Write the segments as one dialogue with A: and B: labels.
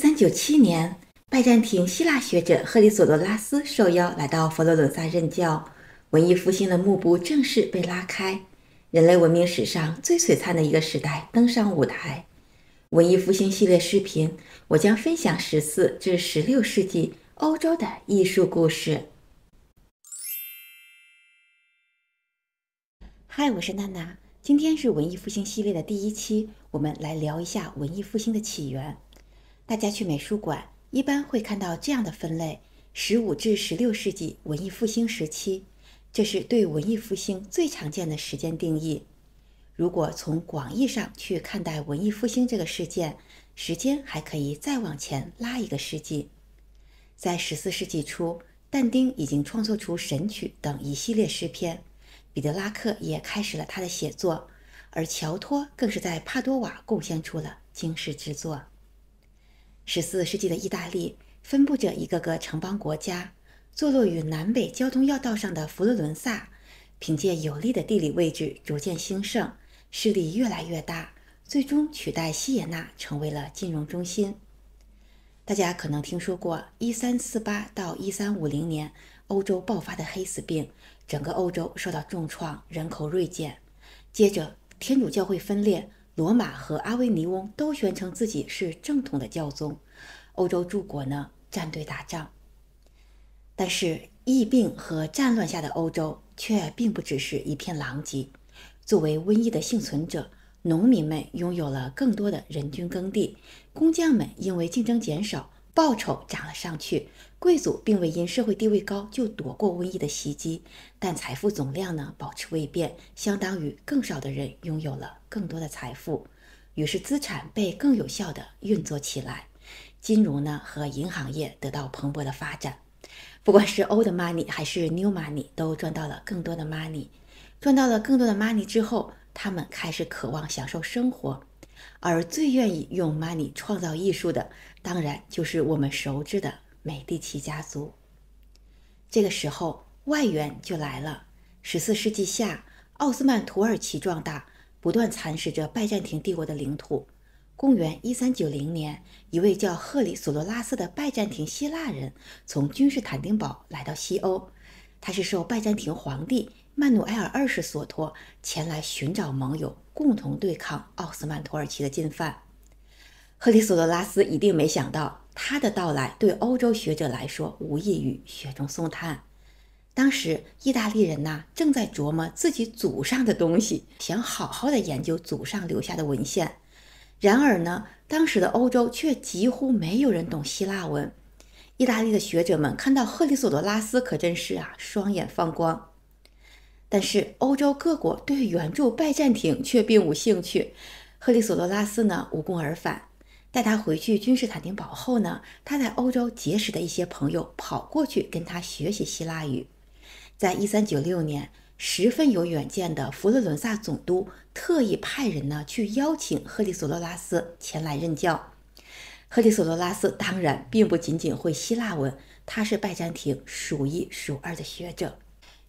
A: 三九七年，拜占庭希腊学者赫里佐多拉斯受邀来到佛罗伦萨任教，文艺复兴的幕布正式被拉开，人类文明史上最璀璨的一个时代登上舞台。文艺复兴系列视频，我将分享十四至十六世纪欧洲的艺术故事。嗨，我是娜娜，今天是文艺复兴系列的第一期，我们来聊一下文艺复兴的起源。大家去美术馆，一般会看到这样的分类：十五至十六世纪文艺复兴时期，这是对文艺复兴最常见的时间定义。如果从广义上去看待文艺复兴这个事件，时间还可以再往前拉一个世纪。在十四世纪初，但丁已经创作出《神曲》等一系列诗篇，彼得拉克也开始了他的写作，而乔托更是在帕多瓦贡献出了惊世之作。十四世纪的意大利分布着一个个城邦国家，坐落于南北交通要道上的佛罗伦萨，凭借有利的地理位置逐渐兴盛，势力越来越大，最终取代锡耶纳成为了金融中心。大家可能听说过，一三四八到一三五零年，欧洲爆发的黑死病，整个欧洲受到重创，人口锐减。接着，天主教会分裂。罗马和阿维尼翁都宣称自己是正统的教宗，欧洲诸国呢站队打仗。但是疫病和战乱下的欧洲却并不只是一片狼藉。作为瘟疫的幸存者，农民们拥有了更多的人均耕地，工匠们因为竞争减少，报酬涨了上去。贵族并未因社会地位高就躲过瘟疫的袭击，但财富总量呢保持未变，相当于更少的人拥有了。更多的财富，于是资产被更有效的运作起来，金融呢和银行业得到蓬勃的发展。不管是 Old Money 还是 New Money，都赚到了更多的 Money。赚到了更多的 Money 之后，他们开始渴望享受生活，而最愿意用 Money 创造艺术的，当然就是我们熟知的美第奇家族。这个时候，外援就来了。十四世纪下，奥斯曼土耳其壮大。不断蚕食着拜占庭帝国的领土。公元一三九零年，一位叫赫里索罗拉斯的拜占庭希腊人从君士坦丁堡来到西欧。他是受拜占庭皇帝曼努埃尔二世所托前来寻找盟友，共同对抗奥斯曼土耳其的进犯。赫里索罗拉斯一定没想到，他的到来对欧洲学者来说无异于雪中送炭。当时意大利人呐正在琢磨自己祖上的东西，想好好的研究祖上留下的文献。然而呢，当时的欧洲却几乎没有人懂希腊文。意大利的学者们看到赫里索多拉斯，可真是啊，双眼放光。但是欧洲各国对原著拜占庭却并无兴趣。赫里索多拉斯呢无功而返。带他回去君士坦丁堡后呢，他在欧洲结识的一些朋友跑过去跟他学习希腊语。在一三九六年，十分有远见的佛罗伦萨总督特意派人呢去邀请赫利索洛拉斯前来任教。赫利索洛拉斯当然并不仅仅会希腊文，他是拜占庭数一数二的学者。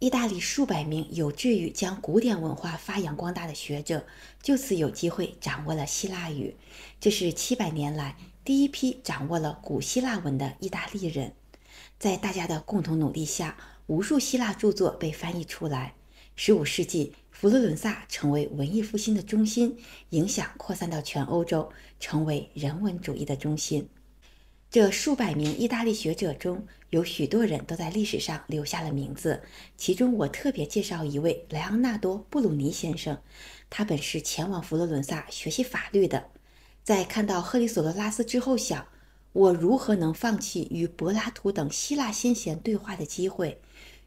A: 意大利数百名有志于将古典文化发扬光大的学者，就此有机会掌握了希腊语。这是七百年来第一批掌握了古希腊文的意大利人。在大家的共同努力下，无数希腊著作被翻译出来。15世纪，佛罗伦萨成为文艺复兴的中心，影响扩散到全欧洲，成为人文主义的中心。这数百名意大利学者中，有许多人都在历史上留下了名字。其中，我特别介绍一位莱昂纳多·布鲁尼先生。他本是前往佛罗伦萨学习法律的，在看到赫里索多拉斯之后，想。我如何能放弃与柏拉图等希腊先贤对话的机会？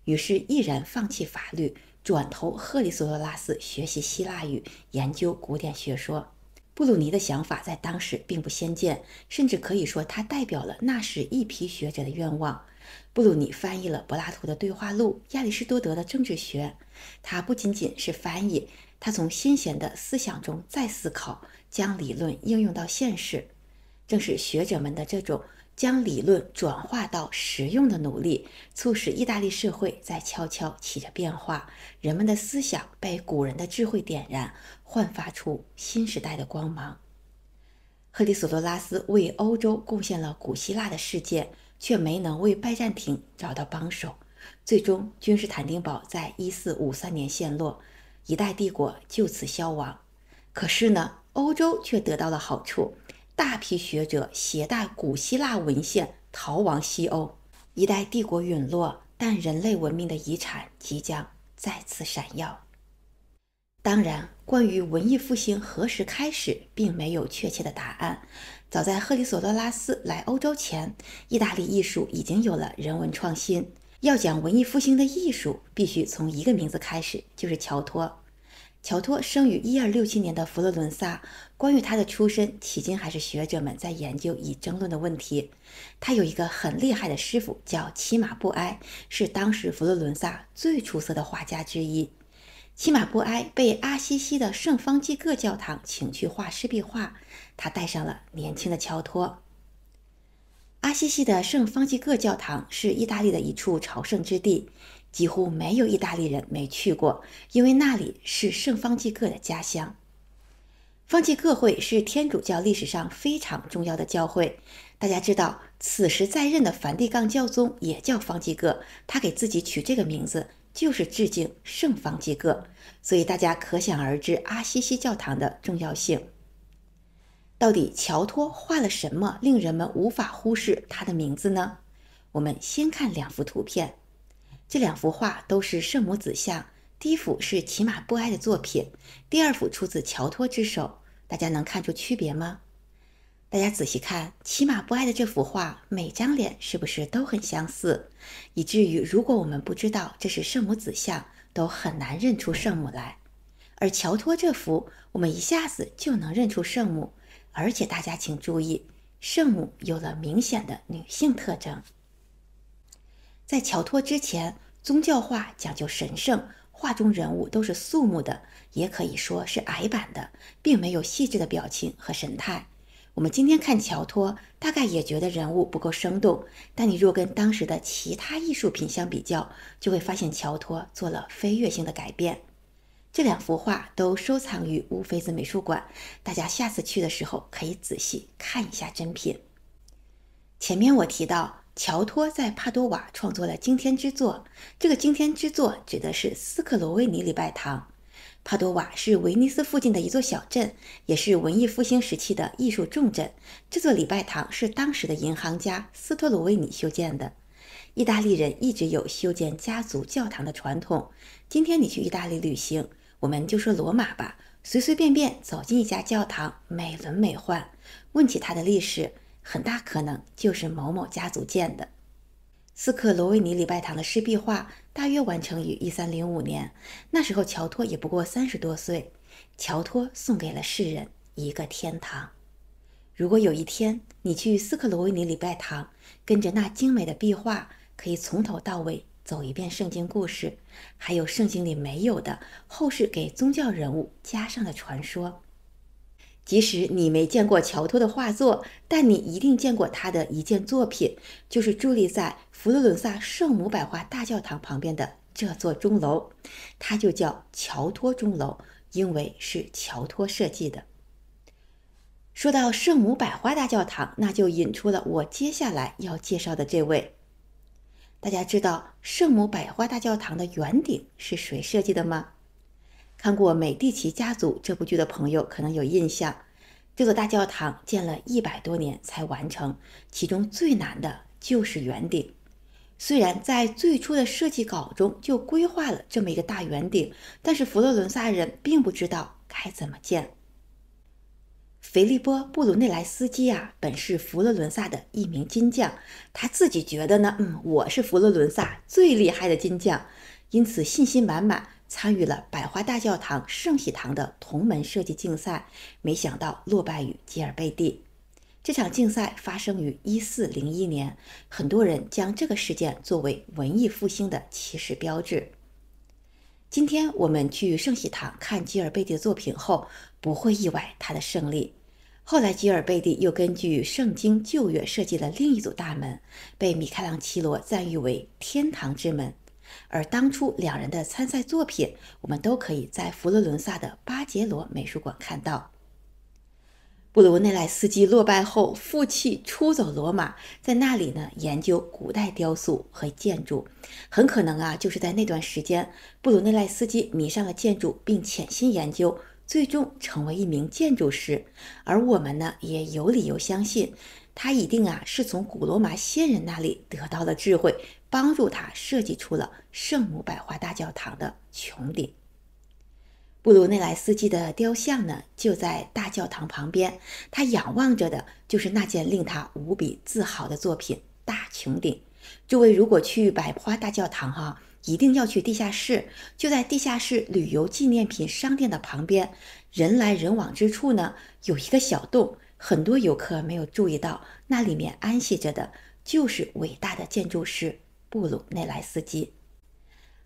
A: 于是毅然放弃法律，转投赫利索罗拉斯学习希腊语，研究古典学说。布鲁尼的想法在当时并不鲜见，甚至可以说，他代表了那时一批学者的愿望。布鲁尼翻译了柏拉图的对话录、亚里士多德的政治学。他不仅仅是翻译，他从先贤的思想中再思考，将理论应用到现实。正是学者们的这种将理论转化到实用的努力，促使意大利社会在悄悄起着变化。人们的思想被古人的智慧点燃，焕发出新时代的光芒。赫里索多拉斯为欧洲贡献了古希腊的世界，却没能为拜占庭找到帮手。最终，君士坦丁堡在一四五三年陷落，一代帝国就此消亡。可是呢，欧洲却得到了好处。大批学者携带古希腊文献逃亡西欧，一代帝国陨落，但人类文明的遗产即将再次闪耀。当然，关于文艺复兴何时开始，并没有确切的答案。早在赫里索多拉斯来欧洲前，意大利艺术已经有了人文创新。要讲文艺复兴的艺术，必须从一个名字开始，就是乔托。乔托生于一二六七年的佛罗伦萨。关于他的出身，迄今还是学者们在研究以争论的问题。他有一个很厉害的师傅，叫齐马布埃，是当时佛罗伦萨最出色的画家之一。齐马布埃被阿西西的圣方济各教堂请去画湿壁画，他带上了年轻的乔托。阿西西的圣方济各教堂是意大利的一处朝圣之地。几乎没有意大利人没去过，因为那里是圣方济各的家乡。方济各会是天主教历史上非常重要的教会。大家知道，此时在任的梵蒂冈教宗也叫方济各，他给自己取这个名字就是致敬圣方济各，所以大家可想而知阿西西教堂的重要性。到底乔托画了什么令人们无法忽视他的名字呢？我们先看两幅图片。这两幅画都是圣母子像，第一幅是骑马不埃的作品，第二幅出自乔托之手。大家能看出区别吗？大家仔细看，骑马不埃的这幅画，每张脸是不是都很相似，以至于如果我们不知道这是圣母子像，都很难认出圣母来。而乔托这幅，我们一下子就能认出圣母，而且大家请注意，圣母有了明显的女性特征。在乔托之前，宗教画讲究神圣，画中人物都是肃穆的，也可以说是矮版的，并没有细致的表情和神态。我们今天看乔托，大概也觉得人物不够生动。但你若跟当时的其他艺术品相比较，就会发现乔托做了飞跃性的改变。这两幅画都收藏于乌菲兹美术馆，大家下次去的时候可以仔细看一下真品。前面我提到。乔托在帕多瓦创作了惊天之作，这个惊天之作指的是斯克罗维尼礼拜堂。帕多瓦是威尼斯附近的一座小镇，也是文艺复兴时期的艺术重镇。这座礼拜堂是当时的银行家斯托罗维尼修建的。意大利人一直有修建家族教堂的传统。今天你去意大利旅行，我们就说罗马吧，随随便便走进一家教堂，美轮美奂。问起它的历史。很大可能就是某某家族建的。斯克罗维尼礼拜堂的湿壁画大约完成于一三零五年，那时候乔托也不过三十多岁。乔托送给了世人一个天堂。如果有一天你去斯克罗维尼礼拜堂，跟着那精美的壁画，可以从头到尾走一遍圣经故事，还有圣经里没有的后世给宗教人物加上的传说。即使你没见过乔托的画作，但你一定见过他的一件作品，就是伫立在佛罗伦萨圣母百花大教堂旁边的这座钟楼，它就叫乔托钟楼，因为是乔托设计的。说到圣母百花大教堂，那就引出了我接下来要介绍的这位。大家知道圣母百花大教堂的圆顶是谁设计的吗？看过《美第奇家族》这部剧的朋友可能有印象，这座大教堂建了一百多年才完成，其中最难的就是圆顶。虽然在最初的设计稿中就规划了这么一个大圆顶，但是佛罗伦萨人并不知道该怎么建。菲利波·布鲁内莱斯基啊，本是佛罗伦萨的一名金匠，他自己觉得呢，嗯，我是佛罗伦萨最厉害的金匠，因此信心满满。参与了百花大教堂圣喜堂的同门设计竞赛，没想到落败于吉尔贝蒂。这场竞赛发生于1401年，很多人将这个事件作为文艺复兴的起始标志。今天我们去圣喜堂看吉尔贝蒂的作品后，不会意外他的胜利。后来，吉尔贝蒂又根据《圣经旧约》设计了另一组大门，被米开朗基罗赞誉为“天堂之门”。而当初两人的参赛作品，我们都可以在佛罗伦萨的巴杰罗美术馆看到。布鲁内莱斯基落败后，负气出走罗马，在那里呢研究古代雕塑和建筑，很可能啊就是在那段时间，布鲁内莱斯基迷上了建筑，并潜心研究，最终成为一名建筑师。而我们呢也有理由相信，他一定啊是从古罗马先人那里得到了智慧。帮助他设计出了圣母百花大教堂的穹顶。布鲁内莱斯基的雕像呢，就在大教堂旁边。他仰望着的就是那件令他无比自豪的作品——大穹顶。诸位如果去百花大教堂，哈，一定要去地下室。就在地下室旅游纪念品商店的旁边，人来人往之处呢，有一个小洞，很多游客没有注意到。那里面安息着的就是伟大的建筑师。布鲁内莱斯基。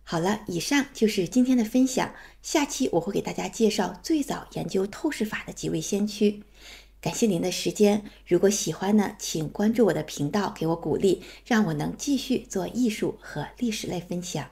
A: 好了，以上就是今天的分享。下期我会给大家介绍最早研究透视法的几位先驱。感谢您的时间。如果喜欢呢，请关注我的频道，给我鼓励，让我能继续做艺术和历史类分享。